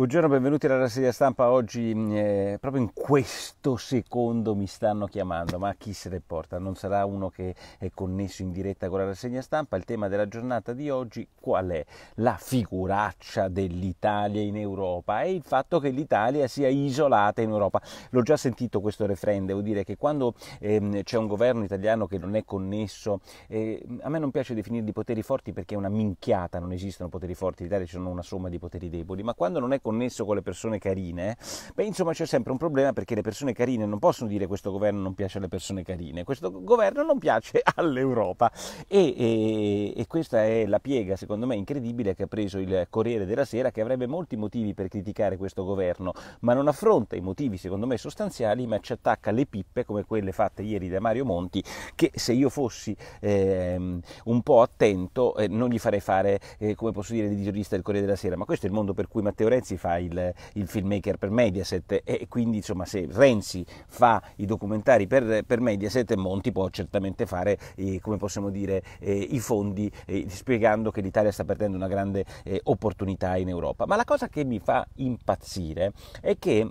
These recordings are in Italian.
Buongiorno, benvenuti alla rassegna stampa. Oggi, mm, eh, proprio in questo secondo, mi stanno chiamando, ma chi se ne porta? Non sarà uno che è connesso in diretta con la rassegna stampa. Il tema della giornata di oggi qual è? La figuraccia dell'Italia in Europa e il fatto che l'Italia sia isolata in Europa. L'ho già sentito questo refrain, devo dire che quando ehm, c'è un governo italiano che non è connesso, eh, a me non piace definirli poteri forti perché è una minchiata, non esistono poteri forti, l'Italia Italia ci sono una somma di poteri deboli, ma quando non è connesso, connesso con le persone carine, beh insomma c'è sempre un problema perché le persone carine non possono dire questo governo non piace alle persone carine, questo governo non piace all'Europa e, e, e questa è la piega secondo me incredibile che ha preso il Corriere della Sera che avrebbe molti motivi per criticare questo governo, ma non affronta i motivi secondo me sostanziali, ma ci attacca le pippe come quelle fatte ieri da Mario Monti, che se io fossi eh, un po' attento eh, non gli farei fare, eh, come posso dire, l'editorialista del Corriere della Sera, ma questo è il mondo per cui Matteo Renzi fa il, il filmmaker per Mediaset e quindi insomma se Renzi fa i documentari per, per Mediaset Monti può certamente fare eh, come possiamo dire eh, i fondi eh, spiegando che l'Italia sta perdendo una grande eh, opportunità in Europa ma la cosa che mi fa impazzire è che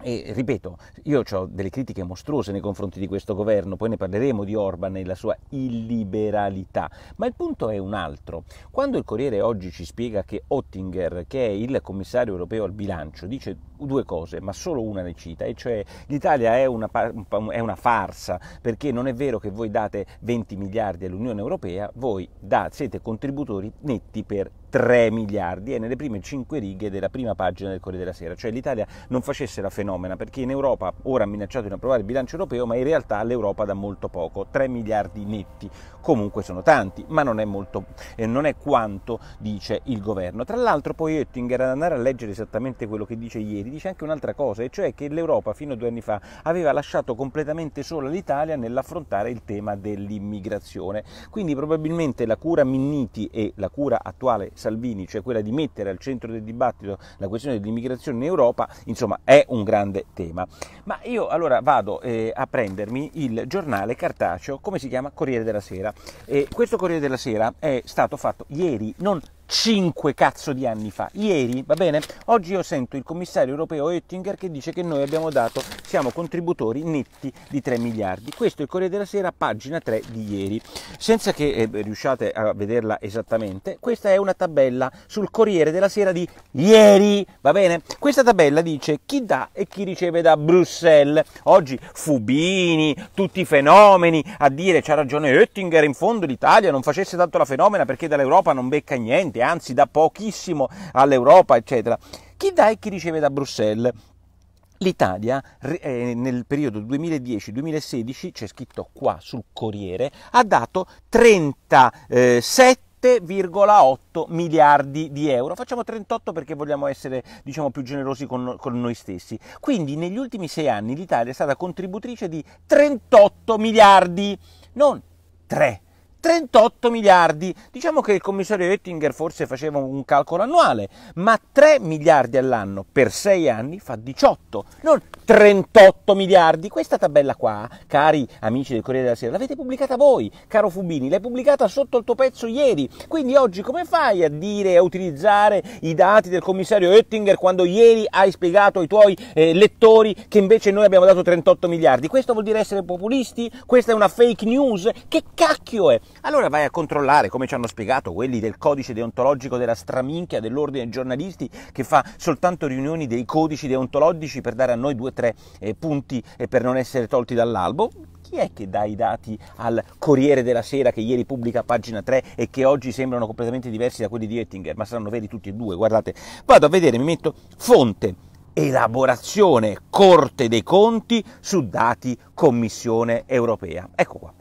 e ripeto, io ho delle critiche mostruose nei confronti di questo governo, poi ne parleremo di Orban e la sua illiberalità, ma il punto è un altro. Quando il Corriere oggi ci spiega che Oettinger, che è il commissario europeo al bilancio, dice due cose, ma solo una le cita, e cioè l'Italia è una, è una farsa, perché non è vero che voi date 20 miliardi all'Unione Europea, voi da, siete contributori netti per 3 miliardi e nelle prime 5 righe della prima pagina del Corriere della Sera, cioè l'Italia non facesse la fenomena perché in Europa ora ha minacciato di non approvare il bilancio europeo, ma in realtà l'Europa dà molto poco, 3 miliardi netti, comunque sono tanti, ma non è, molto, eh, non è quanto dice il governo. Tra l'altro poi Oettinger ad andare a leggere esattamente quello che dice ieri, dice anche un'altra cosa, e cioè che l'Europa fino a due anni fa aveva lasciato completamente sola l'Italia nell'affrontare il tema dell'immigrazione, quindi probabilmente la cura Minniti e la cura attuale Salvini, cioè quella di mettere al centro del dibattito la questione dell'immigrazione in Europa, insomma è un grande tema. Ma io allora vado eh, a prendermi il giornale cartaceo, come si chiama? Corriere della Sera. Eh, questo Corriere della Sera è stato fatto ieri, non 5 cazzo di anni fa. Ieri, va bene? Oggi io sento il commissario europeo Oettinger che dice che noi abbiamo dato, siamo contributori netti di 3 miliardi. Questo è il Corriere della Sera, pagina 3 di ieri. Senza che eh, riusciate a vederla esattamente, questa è una tabella sul Corriere della Sera di ieri, va bene? Questa tabella dice chi dà e chi riceve da Bruxelles. Oggi Fubini, tutti i fenomeni a dire c'ha ragione Oettinger, in fondo l'Italia non facesse tanto la fenomena perché dall'Europa non becca niente recente, anzi da pochissimo all'Europa, eccetera. Chi dà e chi riceve da Bruxelles? L'Italia eh, nel periodo 2010-2016, c'è scritto qua sul Corriere, ha dato 37 7,8 eh, miliardi di euro. Facciamo 38 perché vogliamo essere diciamo, più generosi con, con, noi stessi. Quindi negli ultimi sei anni l'Italia è stata contributrice di 38 miliardi, non 3 38 miliardi. Diciamo che il commissario Oettinger forse faceva un calcolo annuale, ma 3 miliardi all'anno per 6 anni fa 18, non 38 miliardi. Questa tabella qua, cari amici del Corriere della Sera, l'avete pubblicata voi, caro Fubini, l'hai pubblicata sotto il tuo pezzo ieri. Quindi oggi come fai a dire e a utilizzare i dati del commissario Oettinger quando ieri hai spiegato ai tuoi eh, lettori che invece noi abbiamo dato 38 miliardi? Questo vuol dire essere populisti? Questa è una fake news? Che cacchio è? Allora vai a controllare, come ci hanno spiegato quelli del codice deontologico della straminchia dell'ordine dei giornalisti che fa soltanto riunioni dei codici deontologici per dare a noi due o tre eh, punti eh, per non essere tolti dall'albo. Chi è che dà i dati al Corriere della Sera che ieri pubblica pagina 3 e che oggi sembrano completamente diversi da quelli di Ettinger? Ma saranno veri tutti e due, guardate. Vado a vedere, mi metto fonte, elaborazione, Corte dei Conti su dati Commissione Europea. Ecco qua.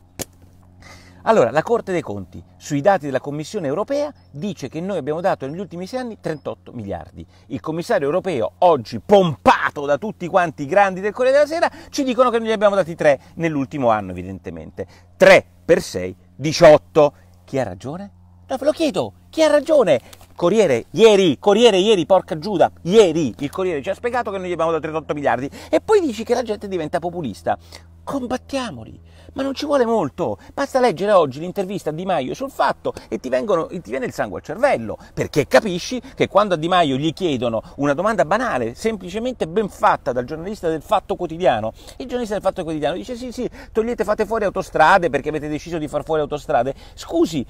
Allora, la Corte dei Conti, sui dati della Commissione europea, dice che noi abbiamo dato negli ultimi sei anni 38 miliardi. Il commissario europeo, oggi pompato da tutti quanti i grandi del Corriere della Sera, ci dicono che noi gli abbiamo dati 3 nell'ultimo anno, evidentemente. 3 per 6, 18. Chi ha ragione? No, ve lo chiedo, chi ha ragione? Corriere, ieri, Corriere, ieri, porca Giuda, ieri il Corriere ci ha spiegato che noi gli abbiamo dato 38 miliardi e poi dici che la gente diventa populista. Combattiamoli ma non ci vuole molto, basta leggere oggi l'intervista a Di Maio sul fatto e ti, vengono, ti viene il sangue al cervello, perché capisci che quando a Di Maio gli chiedono una domanda banale, semplicemente ben fatta dal giornalista del Fatto Quotidiano, il giornalista del Fatto Quotidiano dice sì sì, togliete, fate fuori autostrade perché avete deciso di far fuori autostrade, scusi,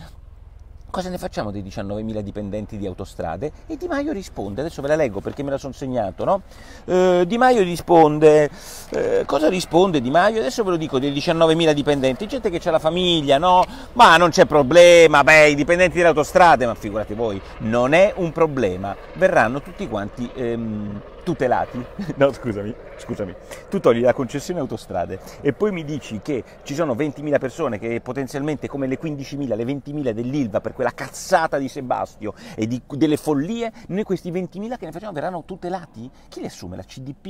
Cosa ne facciamo dei 19.000 dipendenti di autostrade? E Di Maio risponde, adesso ve la leggo perché me la sono segnato, no? Eh, di Maio risponde, eh, cosa risponde Di Maio? Adesso ve lo dico, dei 19.000 dipendenti, gente che c'è la famiglia, no? Ma non c'è problema, beh, i dipendenti delle autostrade, ma figurate voi, non è un problema, verranno tutti quanti... Ehm, tutelati, no scusami, scusami, tu togli la concessione autostrade e poi mi dici che ci sono 20.000 persone che potenzialmente come le 15.000, le 20.000 dell'Ilva per quella cazzata di Sebastio e di, delle follie, noi questi 20.000 che ne facciamo verranno tutelati? Chi li assume? La CDP?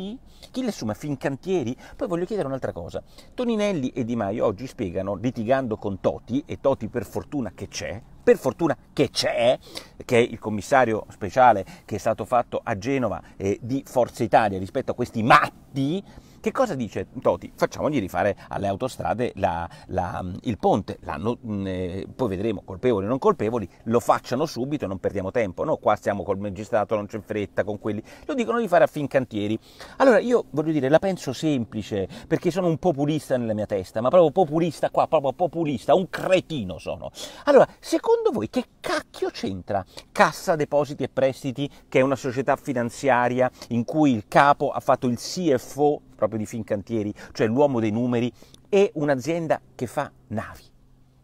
Chi li assume? Fincantieri? Poi voglio chiedere un'altra cosa, Toninelli e Di Maio oggi spiegano litigando con Toti e Toti per fortuna che c'è, per fortuna che c'è, che è il commissario speciale che è stato fatto a Genova eh, di Forza Italia rispetto a questi matti che cosa dice Toti? Facciamogli rifare alle autostrade la, la, il ponte, L'hanno, mh, mm, eh, poi vedremo colpevoli o non colpevoli, lo facciano subito e non perdiamo tempo, no? Qua siamo col magistrato, non c'è fretta con quelli, lo dicono di fare a fin cantieri. Allora io voglio dire, la penso semplice, perché sono un populista nella mia testa, ma proprio populista qua, proprio populista, un cretino sono. Allora, secondo voi che cacchio c'entra Cassa Depositi e Prestiti, che è una società finanziaria in cui il capo ha fatto il CFO proprio di Fincantieri, cioè l'uomo dei numeri, e un'azienda che fa navi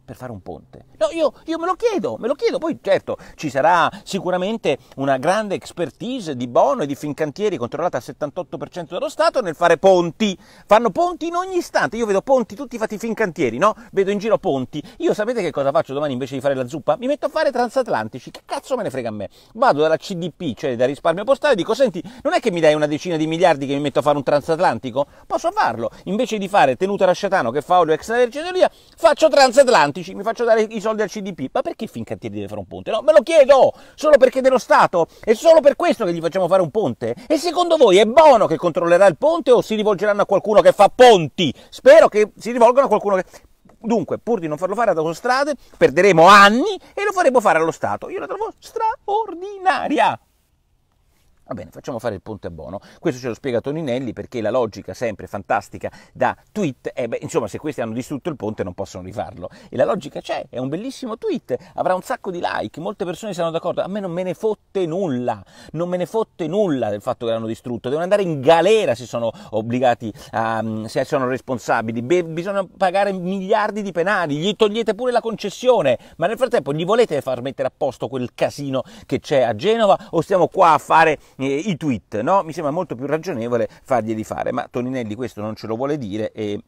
per fare un ponte? No, io, io, me lo chiedo, me lo chiedo. Poi certo ci sarà sicuramente una grande expertise di Bono e di Fincantieri controllata al 78% dello Stato nel fare ponti. Fanno ponti in ogni istante. Io vedo ponti tutti fatti Fincantieri, no? Vedo in giro ponti. Io sapete che cosa faccio domani invece di fare la zuppa? Mi metto a fare transatlantici. Che cazzo me ne frega a me? Vado dalla CDP, cioè da risparmio postale, e dico senti, non è che mi dai una decina di miliardi che mi metto a fare un transatlantico? Posso farlo. Invece di fare tenuta Rasciatano che fa olio extravergine, faccio transatlantico romantici, mi faccio dare i soldi al CDP. Ma perché Fincantieri deve fare un ponte? No, me lo chiedo! Solo perché è dello Stato? È solo per questo che gli facciamo fare un ponte? E secondo voi è Bono che controllerà il ponte o si rivolgeranno a qualcuno che fa ponti? Spero che si rivolgano a qualcuno che... Dunque, pur di non farlo fare ad autostrade, perderemo anni e lo faremo fare allo Stato. Io la trovo straordinaria! Va bene, facciamo fare il ponte a Bono. Questo ce lo spiega Toninelli perché la logica sempre fantastica da tweet è, eh, beh, insomma, se questi hanno distrutto il ponte non possono rifarlo. E la logica c'è, è un bellissimo tweet, avrà un sacco di like, molte persone saranno d'accordo, a me non me ne fotte nulla, non me ne fotte nulla del fatto che l'hanno distrutto, devono andare in galera se sono obbligati, a, mm, se sono responsabili, Be- bisogna pagare miliardi di penali, gli togliete pure la concessione, ma nel frattempo gli volete far mettere a posto quel casino che c'è a Genova o stiamo qua a fare eh, i tweet, no? mi sembra molto più ragionevole farglieli fare, ma Toninelli questo non ce lo vuole dire e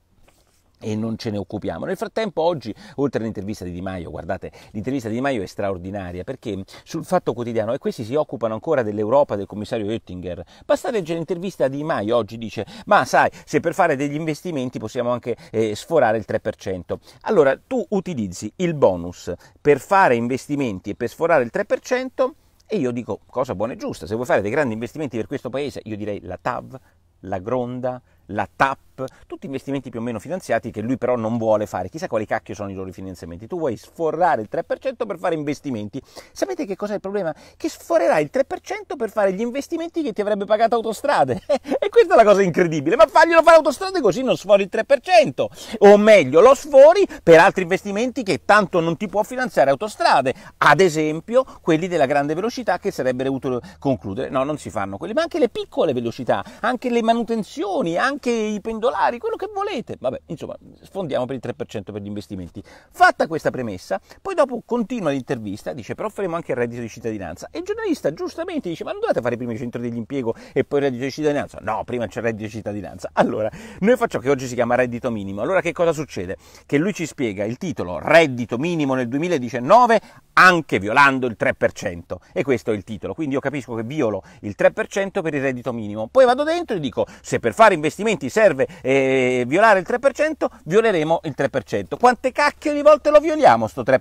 e non ce ne occupiamo. Nel frattempo oggi, oltre all'intervista di Di Maio, guardate, l'intervista di Di Maio è straordinaria perché sul Fatto Quotidiano, e questi si occupano ancora dell'Europa del commissario Oettinger, basta leggere l'intervista di Di Maio, oggi dice, ma sai, se per fare degli investimenti possiamo anche eh, sforare il 3%. Allora, tu utilizzi il bonus per fare investimenti e per sforare il 3%, e io dico cosa buona e giusta, se vuoi fare dei grandi investimenti per questo paese, io direi la TAV, la Gronda, la TAP, tutti investimenti più o meno finanziati che lui però non vuole fare. Chissà quali cacchio sono i loro finanziamenti. Tu vuoi sforrare il 3% per fare investimenti. Sapete che cos'è il problema? Che sforerai il 3% per fare gli investimenti che ti avrebbe pagato autostrade. e questa è la cosa incredibile. Ma faglielo fare autostrade così non sfori il 3%. O meglio, lo sfori per altri investimenti che tanto non ti può finanziare autostrade. Ad esempio, quelli della grande velocità che sarebbe dovuto concludere. No, non si fanno quelli, ma anche le piccole velocità, anche le manutenzioni, anche anche i pendolari, quello che volete. Vabbè, insomma, sfondiamo per il 3% per gli investimenti. Fatta questa premessa, poi dopo continua l'intervista, dice però faremo anche il reddito di cittadinanza. E il giornalista giustamente dice ma non dovete fare prima i centri dell'impiego e poi il reddito di cittadinanza? No, prima c'è il reddito di cittadinanza. Allora, noi facciamo che oggi si chiama reddito minimo. Allora che cosa succede? Che lui ci spiega il titolo reddito minimo nel 2019 anche violando il 3%. E questo è il titolo. Quindi io capisco che violo il 3% per il reddito minimo. Poi vado dentro e dico se per fare investimenti investimenti serve eh, violare il 3%, violeremo il 3%. Quante cacchio di volte lo violiamo sto 3%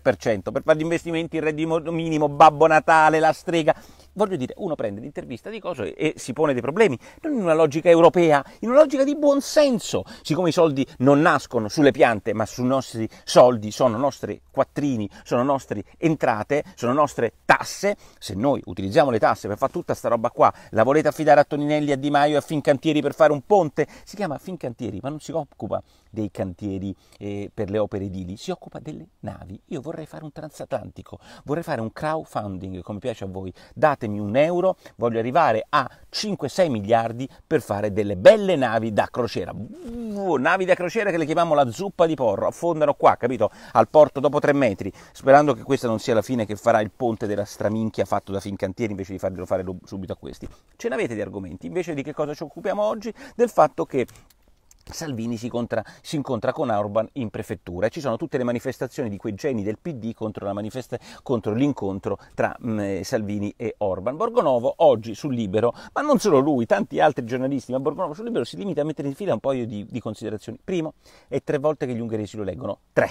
per fare gli investimenti, il reddito minimo, Babbo Natale, la strega? Voglio dire, uno prende l'intervista di Coso e, si pone dei problemi, non in una logica europea, in una logica di buonsenso. Siccome i soldi non nascono sulle piante, ma sui nostri soldi, sono nostri quattrini, sono nostre entrate, sono nostre tasse, se noi utilizziamo le tasse per fare tutta questa roba qua, la volete affidare a Toninelli, a Di Maio, e a Fincantieri per fare un ponte? Si chiama Fincantieri, ma non si occupa dei cantieri eh, per le opere edili, si occupa delle navi. Io vorrei fare un transatlantico, vorrei fare un crowdfunding, come piace a voi. Date datemi un euro, voglio arrivare a 5-6 miliardi per fare delle belle navi da crociera. Uh, navi da crociera che le chiamiamo la zuppa di porro, affondano qua, capito? Al porto dopo 3 metri, sperando che questa non sia la fine che farà il ponte della straminchia fatto da Fincantieri invece di farglielo fare subito a questi. Ce n'avete di argomenti, invece di che cosa ci occupiamo oggi? Del fatto che Salvini si, contra, si, incontra con Orban in prefettura e ci sono tutte le manifestazioni di quei geni del PD contro, manifesta- contro l'incontro tra mh, mm, eh, Salvini e Orban. Borgonovo oggi sul Libero, ma non solo lui, tanti altri giornalisti, ma Borgonovo sul Libero si limita a mettere in fila un paio di, di considerazioni. Primo, è tre volte che gli ungheresi lo leggono, tre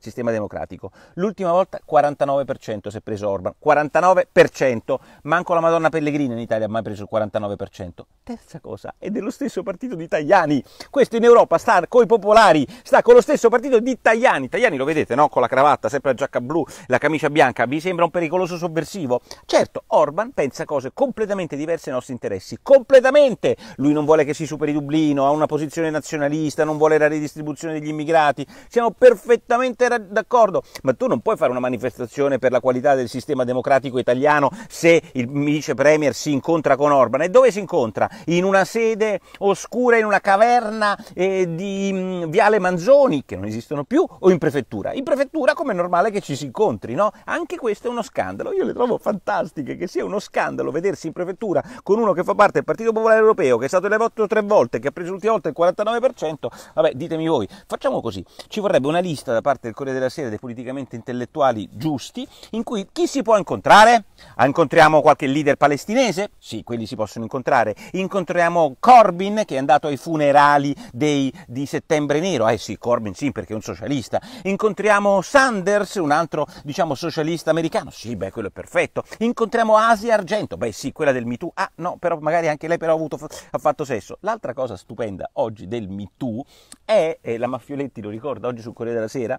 sistema democratico. L'ultima volta 49% si è preso Orban, 49%, manco la Madonna Pellegrina in Italia ha mai preso il 49%. Terza cosa, è dello stesso partito di Tajani. Questo in Europa sta con i popolari, sta con lo stesso partito di Tajani. Tajani lo vedete, no? Con la cravatta, sempre la giacca blu, la camicia bianca, vi sembra un pericoloso sovversivo? Certo, Orban pensa cose completamente diverse ai nostri interessi, completamente. Lui non vuole che si superi Dublino, ha una posizione nazionalista, non vuole la redistribuzione degli immigrati. Siamo perfettamente era d'accordo, ma tu non puoi fare una manifestazione per la qualità del sistema democratico italiano se il vice premier si incontra con Orban. E dove si incontra? In una sede oscura, in una caverna eh, di mh, mm, Viale Manzoni, che non esistono più, o in prefettura? In prefettura come è normale che ci si incontri, no? Anche questo è uno scandalo. Io le trovo fantastiche che sia uno scandalo vedersi in prefettura con uno che fa parte del Partito Popolare Europeo, che è stato elevato tre volte, che ha preso l'ultima volta il 49%. Vabbè, ditemi voi, facciamo così. Ci vorrebbe una lista da parte del Corriere della Sera dei politicamente intellettuali giusti, in cui chi si può incontrare? Ah, incontriamo qualche leader palestinese? Sì, quelli si possono incontrare. Incontriamo Corbyn che è andato ai funerali dei, di settembre nero. Eh sì, Corbyn sì, perché è un socialista. Incontriamo Sanders, un altro, diciamo, socialista americano. Sì, beh, quello è perfetto. Incontriamo Asia Argento. Beh sì, quella del MeToo. Ah no, però magari anche lei però ha, avuto, ha fatto sesso. L'altra cosa stupenda oggi del MeToo è, e eh, la Maffioletti lo ricorda oggi sul Corriere della Sera,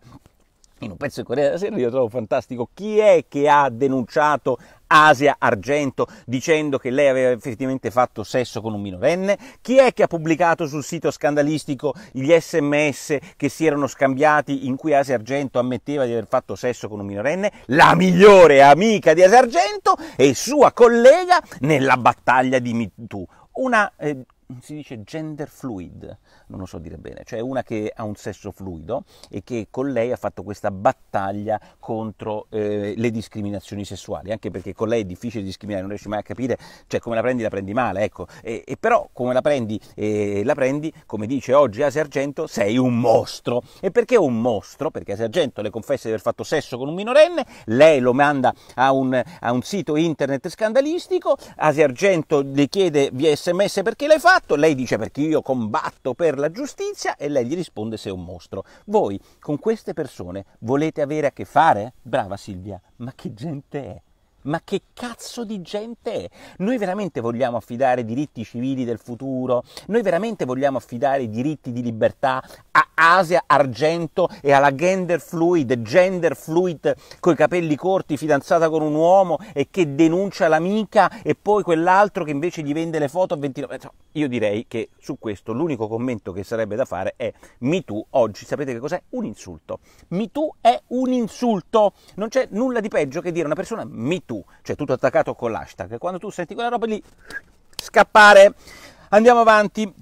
in un pezzo di Corriere della Sera io trovo fantastico chi è che ha denunciato Asia Argento dicendo che lei aveva effettivamente fatto sesso con un minorenne? Chi è che ha pubblicato sul sito scandalistico gli sms che si erano scambiati in cui Asia Argento ammetteva di aver fatto sesso con un minorenne? La migliore amica di Asia Argento e sua collega nella battaglia di MeToo. Una eh, si dice gender fluid, non lo so dire bene, cioè una che ha un sesso fluido e che con lei ha fatto questa battaglia contro eh, le discriminazioni sessuali, anche perché con lei è difficile discriminare, non riesci mai a capire, cioè come la prendi la prendi male, ecco, e, e però come la prendi eh, la prendi, come dice oggi Asia Argento, sei un mostro. E perché un mostro? Perché Asia Argento le confessa di aver fatto sesso con un minorenne, lei lo manda a un, a un sito internet scandalistico, Asia Argento le chiede via sms perché l'hai fatto, fatto, lei dice perché io combatto per la giustizia e lei gli risponde sei un mostro. Voi con queste persone volete avere a che fare? Brava Silvia, ma che gente è? Ma che cazzo di gente è? Noi veramente vogliamo affidare i diritti civili del futuro? Noi veramente vogliamo affidare i diritti di libertà a Asia Argento e alla gender fluid, gender fluid coi capelli corti, fidanzata con un uomo e che denuncia l'amica e poi quell'altro che invece gli vende le foto a 29. Io direi che su questo l'unico commento che sarebbe da fare è MeToo oggi, sapete che cos'è? Un insulto. MeToo è un insulto. Non c'è nulla di peggio che dire a una persona MeToo tu, cioè tutto attaccato con l'hashtag. Quando tu senti quella roba lì, scappare. Andiamo avanti,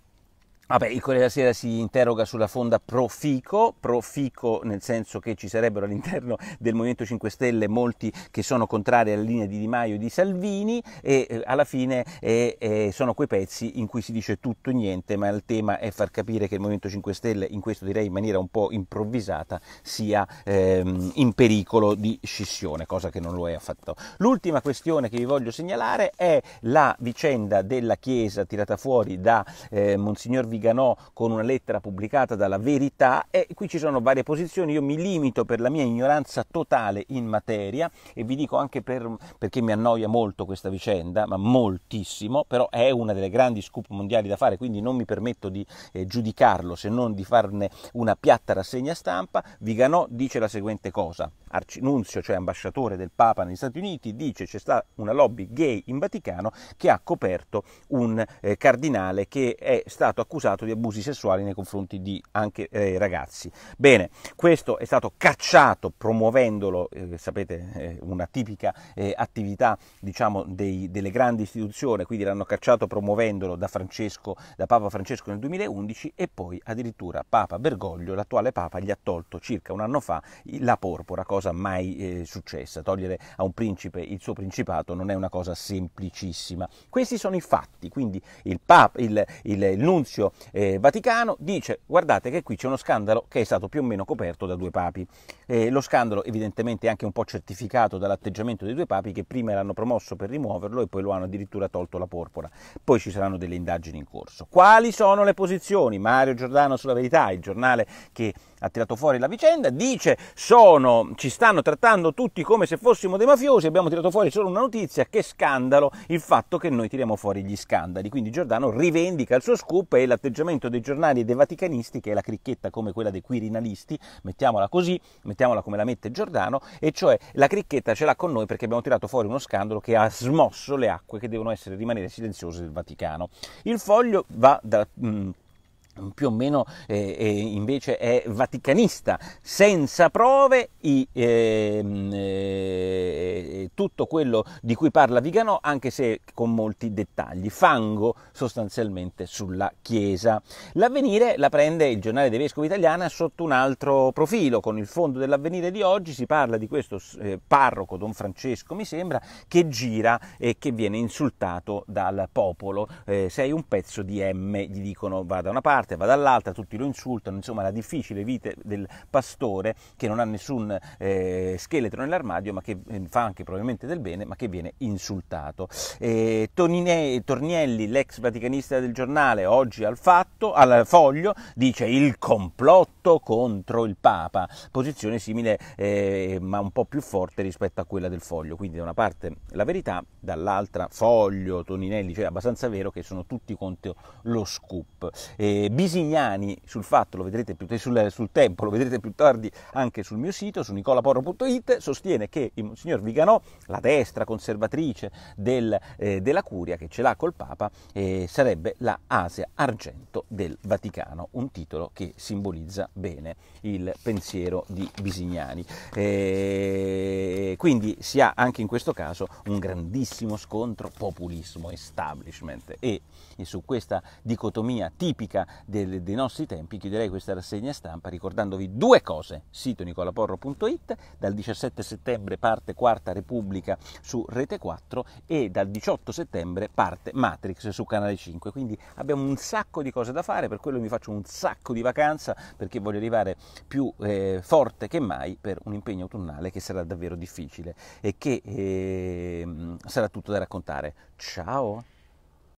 Vabbè, il Corriere della Sera si interroga sulla fonda Profico, Profico nel senso che ci sarebbero all'interno del Movimento 5 Stelle molti che sono contrari alla linea di Di Maio e di Salvini e eh, alla fine eh, eh, sono quei pezzi in cui si dice tutto e niente, ma il tema è far capire che il Movimento 5 Stelle, in questo direi in maniera un po' improvvisata, sia ehm, in pericolo di scissione, cosa che non lo è affatto. L'ultima questione che vi voglio segnalare è la vicenda della Chiesa tirata fuori da eh, Monsignor Vigliani Viganò con una lettera pubblicata dalla Verità e qui ci sono varie posizioni, io mi limito per la mia ignoranza totale in materia e vi dico anche per, perché mi annoia molto questa vicenda, ma moltissimo, però è una delle grandi scoop mondiali da fare, quindi non mi permetto di eh, giudicarlo se non di farne una piatta rassegna stampa, Viganò dice la seguente cosa, arcinunzio, cioè ambasciatore del Papa negli Stati Uniti, dice c'è stata una lobby gay in Vaticano che ha coperto un eh, cardinale che è stato accusato accusato di abusi sessuali nei confronti di anche eh, ragazzi. Bene, questo è stato cacciato promuovendolo, eh, sapete, eh, una tipica eh, attività diciamo, dei, delle grandi istituzioni, quindi l'hanno cacciato promuovendolo da, Francesco, da Papa Francesco nel 2011 e poi addirittura Papa Bergoglio, l'attuale Papa, gli ha tolto circa un anno fa la porpora, cosa mai eh, successa. Togliere a un principe il suo principato non è una cosa semplicissima. Questi sono i fatti, quindi il, Papa, il, il, il nunzio eh, Vaticano, dice guardate che qui c'è uno scandalo che è stato più o meno coperto da due papi. Eh, lo scandalo evidentemente è anche un po' certificato dall'atteggiamento dei due papi che prima l'hanno promosso per rimuoverlo e poi lo hanno addirittura tolto la porpora. Poi ci saranno delle indagini in corso. Quali sono le posizioni? Mario Giordano sulla verità, il giornale che ha tirato fuori la vicenda, dice sono, ci stanno trattando tutti come se fossimo dei mafiosi, abbiamo tirato fuori solo una notizia, che scandalo il fatto che noi tiriamo fuori gli scandali. Quindi Giordano rivendica il suo scoop e l'atteggiamento l'atteggiamento dei giornali e dei vaticanisti, che è la cricchetta come quella dei quirinalisti, mettiamola così, mettiamola come la mette Giordano, e cioè la cricchetta ce l'ha con noi perché abbiamo tirato fuori uno scandalo che ha smosso le acque che devono essere, rimanere silenziose del Vaticano. Il foglio va da... Mh, mm, più o meno eh, eh, invece è vaticanista, senza prove i, eh, eh, tutto quello di cui parla Viganò, anche se con molti dettagli, fango sostanzialmente sulla Chiesa. L'avvenire la prende il giornale dei vescovi italiana sotto un altro profilo, con il fondo dell'avvenire di oggi si parla di questo eh, parroco, Don Francesco mi sembra, che gira e che viene insultato dal popolo, eh, sei un pezzo di M, gli dicono va da una parte, parte, va dall'altra, tutti lo insultano, insomma la difficile vita del pastore che non ha nessun eh, scheletro nell'armadio, ma che eh, fa anche probabilmente del bene, ma che viene insultato. Eh, Tonine, Tornielli, l'ex vaticanista del giornale, oggi al, fatto, al foglio, dice il complotto contro il Papa, posizione simile eh, ma un po' più forte rispetto a quella del foglio, quindi da una parte la verità, dall'altra foglio, Toninelli, cioè abbastanza vero che sono tutti contro lo scoop. Eh, Bisignani sul fatto, lo vedrete più, sul, sul, tempo, lo vedrete più tardi anche sul mio sito, su nicolaporro.it, sostiene che il signor Viganò, la destra conservatrice del, eh, della curia che ce l'ha col Papa, eh, sarebbe la Asia Argento del Vaticano, un titolo che simbolizza bene il pensiero di Bisignani. Eh, quindi si ha anche in questo caso un grandissimo scontro populismo-establishment e, e su questa dicotomia tipica dei, dei nostri tempi, chiuderei questa rassegna stampa ricordandovi due cose. Sito nicolaporro.it, dal 17 settembre parte Quarta Repubblica su Rete 4 e dal 18 settembre parte Matrix su Canale 5. Quindi abbiamo un sacco di cose da fare, per quello mi faccio un sacco di vacanza perché voglio arrivare più eh, forte che mai per un impegno autunnale che sarà davvero difficile e che eh, sarà tutto da raccontare. Ciao!